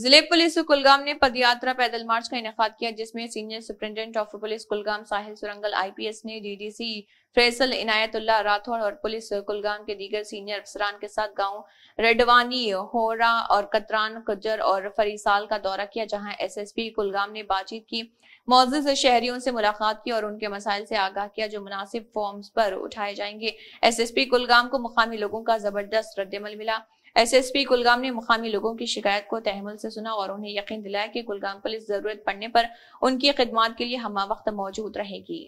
जिले पुलिस कुलगाम ने पदयात्रा पैदल मार्च का इनका किया जिसमें senior superintendent of police Kulgam Sahil Surangal IPS ने डीडीसी फैसल इनायतुल्ला राठौड़ और पुलिस कुलगाम के दीगर सीनियर अफसरान के साथ गांव रेडवानी होरा और कतरान कुजर और फरीसाल का दौरा किया जहां एसएसपी कुलगाम ने बातचीत की मोजिज शहरियों से मुलाकात की और उनके मसाइल से आगाह किया जो मुनासिब फॉर्म्स पर उठाए जाएंगे एसएसपी कुलगाम को मुकामी लोगों का जबरदस्त रद्दमल मिला एसएसपी कुलगाम ने मुकामी लोगों की शिकायत को तहमुल से सुना और उन्हें यकीन दिलाया कि कुलगाम पुलिस जरूरत पड़ने पर उनकी खिदमत के लिए हम वक्त मौजूद रहेगी